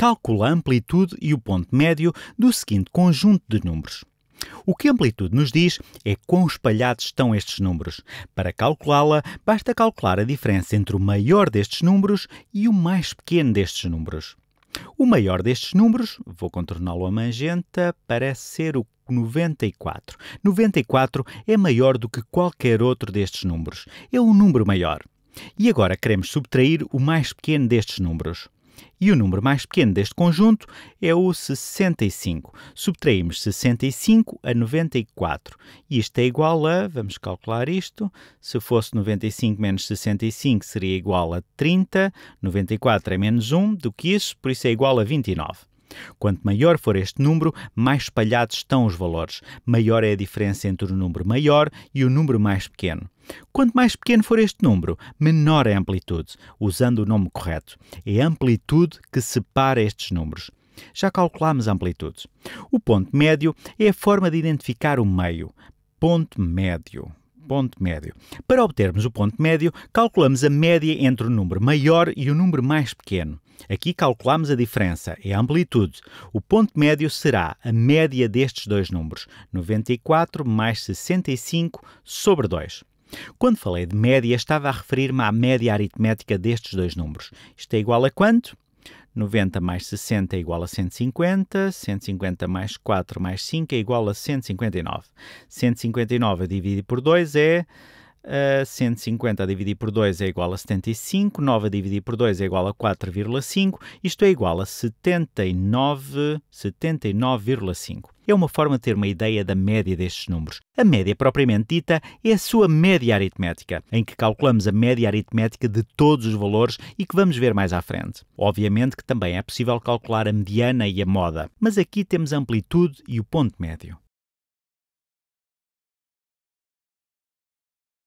calcula a amplitude e o ponto médio do seguinte conjunto de números. O que a amplitude nos diz é quão espalhados estão estes números. Para calculá-la, basta calcular a diferença entre o maior destes números e o mais pequeno destes números. O maior destes números, vou contorná-lo a magenta, parece ser o 94. 94 é maior do que qualquer outro destes números. É um número maior. E agora queremos subtrair o mais pequeno destes números. E o número mais pequeno deste conjunto é o 65. Subtraímos 65 a 94. Isto é igual a, vamos calcular isto, se fosse 95 menos 65 seria igual a 30, 94 é menos 1 do que isso, por isso é igual a 29. Quanto maior for este número, mais espalhados estão os valores, maior é a diferença entre o número maior e o número mais pequeno. Quanto mais pequeno for este número, menor é a amplitude, usando o nome correto. É a amplitude que separa estes números. Já calculamos a amplitude. O ponto médio é a forma de identificar o meio. Ponto médio ponto médio. Para obtermos o ponto médio, calculamos a média entre o número maior e o número mais pequeno. Aqui calculamos a diferença, é a amplitude. O ponto médio será a média destes dois números, 94 mais 65 sobre 2. Quando falei de média, estava a referir-me à média aritmética destes dois números. Isto é igual a quanto? 90 mais 60 é igual a 150, 150 mais 4 mais 5 é igual a 159. 159 dividido por 2 é Uh, 150 a dividir por 2 é igual a 75, 9 a dividir por 2 é igual a 4,5, isto é igual a 79,5. 79 é uma forma de ter uma ideia da média destes números. A média propriamente dita é a sua média aritmética, em que calculamos a média aritmética de todos os valores e que vamos ver mais à frente. Obviamente que também é possível calcular a mediana e a moda, mas aqui temos a amplitude e o ponto médio.